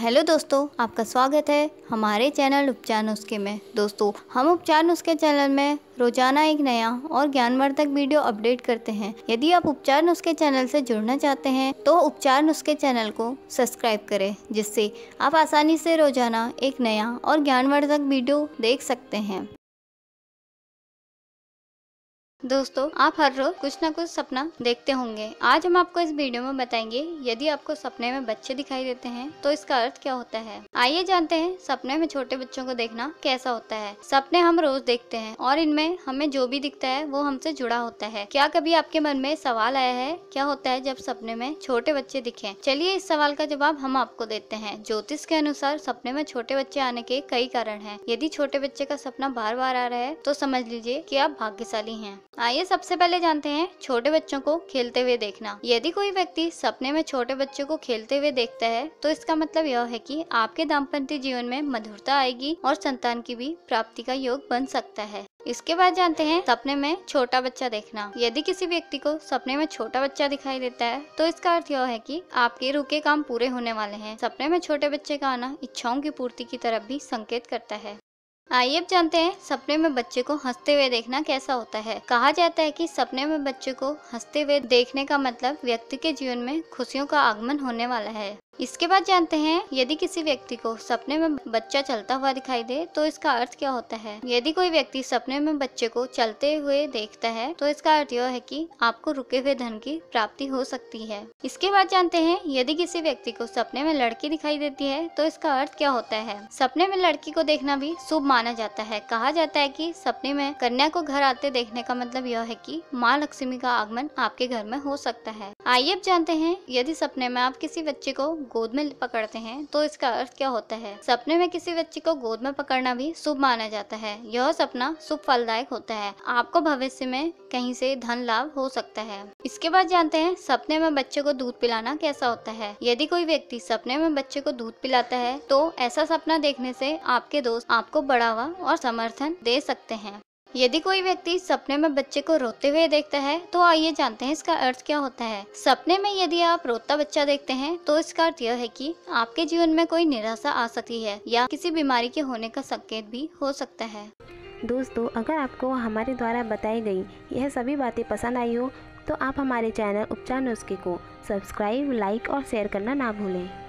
hello दोस्तों आपका स्वागत है हमारे चैनल उपचार नुस्खे में दोस्तों हम उपचार नुस्खे चैनल में रोजाना एक नया और ज्ञानवर्धक वीडियो अपडेट करते हैं यदि आप उपचार नुस्खे चैनल से जुड़ना चाहते हैं तो उपचार नुस्खे चैनल को सब्सक्राइब करें जिससे आप आसानी से रोजाना एक नया और ज्ञानवर्धक वीडियो देख सकते हैं दोस्तों आप हर रोज कुछ ना कुछ सपना देखते होंगे आज हम आपको इस वीडियो में बताएंगे यदि आपको सपने में बच्चे दिखाई देते हैं तो इसका अर्थ क्या होता है आइए जानते हैं सपने में छोटे बच्चों को देखना कैसा होता है सपने हम रोज देखते हैं और इनमें हमें जो भी दिखता है वो हमसे जुड़ा होता है क्या कभी आपके मन में सवाल आया है क्या होता है जब सपने में छोटे बच्चे दिखे चलिए इस सवाल का जवाब हम आपको देते हैं ज्योतिष के अनुसार सपने में छोटे बच्चे आने के कई कारण है यदि छोटे बच्चे का सपना बार बार आ रहा है तो समझ लीजिए की आप भाग्यशाली है आइए सबसे पहले जानते हैं छोटे बच्चों को खेलते हुए देखना यदि कोई व्यक्ति सपने में छोटे बच्चों को खेलते हुए देखता है तो इसका मतलब यह है कि आपके दाम्पत्य जीवन में मधुरता आएगी और संतान की भी प्राप्ति का योग बन सकता है इसके बाद जानते हैं सपने में छोटा बच्चा देखना यदि किसी व्यक्ति को सपने में छोटा बच्चा दिखाई देता है तो इसका अर्थ यह है कि आपके रुके काम पूरे होने वाले हैं सपने में छोटे बच्चे का आना इच्छाओं की पूर्ति की तरफ भी संकेत करता है आइए अब जानते हैं सपने में बच्चे को हंसते हुए देखना कैसा होता है कहा जाता है कि सपने में बच्चे को हंसते हुए देखने का मतलब व्यक्ति के जीवन में खुशियों का आगमन होने वाला है इसके बाद जानते हैं यदि किसी व्यक्ति को सपने में बच्चा चलता हुआ दिखाई दे तो इसका अर्थ क्या होता है यदि कोई व्यक्ति सपने में बच्चे को चलते हुए देखता है तो इसका अर्थ यह है कि आपको रुके हुए धन की प्राप्ति हो सकती है इसके बाद जानते हैं यदि किसी व्यक्ति को सपने में लड़की दिखाई देती है तो इसका अर्थ क्या होता है सपने में लड़की को देखना भी शुभ माना जाता है कहा जाता है की सपने में कन्या को घर आते देखने का मतलब यह है की माँ लक्ष्मी का आगमन आपके घर में हो सकता है आइए अब जानते हैं यदि सपने में आप किसी बच्चे को गोद में पकड़ते हैं तो इसका अर्थ क्या होता है सपने में किसी व्यक्ति को गोद में पकड़ना भी शुभ माना जाता है यह सपना शुभ फलदायक होता है आपको भविष्य में कहीं से धन लाभ हो सकता है इसके बाद जानते हैं सपने में बच्चे को दूध पिलाना कैसा होता है यदि कोई व्यक्ति सपने में बच्चे को दूध पिलाता है तो ऐसा सपना देखने से आपके दोस्त आपको बढ़ावा और समर्थन दे सकते हैं यदि कोई व्यक्ति सपने में बच्चे को रोते हुए देखता है तो आइए जानते हैं इसका अर्थ क्या होता है सपने में यदि आप रोता बच्चा देखते हैं तो इसका अर्थ यह है कि आपके जीवन में कोई निराशा आ सकती है या किसी बीमारी के होने का संकेत भी हो सकता है दोस्तों अगर आपको हमारे द्वारा बताई गई यह सभी बातें पसंद आई हो तो आप हमारे चैनल उपचार नुस्खे को सब्सक्राइब लाइक और शेयर करना ना भूलें